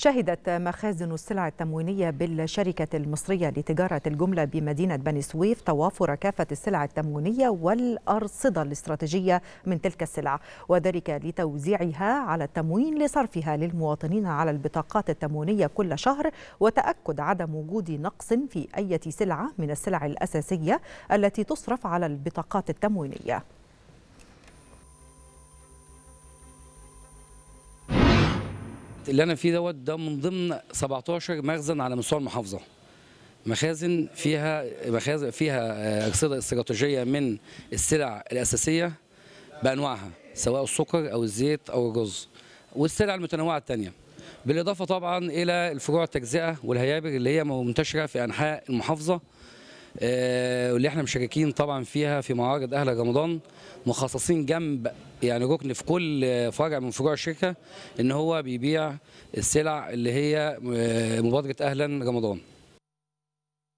شهدت مخازن السلع التموينية بالشركة المصرية لتجارة الجملة بمدينة بني سويف توافر كافة السلع التموينية والأرصدة الاستراتيجية من تلك السلع وذلك لتوزيعها على التموين لصرفها للمواطنين على البطاقات التموينية كل شهر وتأكد عدم وجود نقص في أي سلعة من السلع الأساسية التي تصرف على البطاقات التموينية اللي انا فيه دوت ده من ضمن 17 مخزن على مستوى المحافظه مخازن فيها مخازن فيها اقصده استراتيجيه من السلع الاساسيه بانواعها سواء السكر او الزيت او الرز والسلع المتنوعه الثانيه بالاضافه طبعا الى الفروع التجزئه والهيابر اللي هي منتشره في انحاء المحافظه آه، واللي احنا مشاركين طبعا فيها في معارض اهل رمضان مخصصين جنب يعني ركن في كل فرع من فروع الشركه ان هو بيبيع السلع اللي هي آه، مبادره اهلا رمضان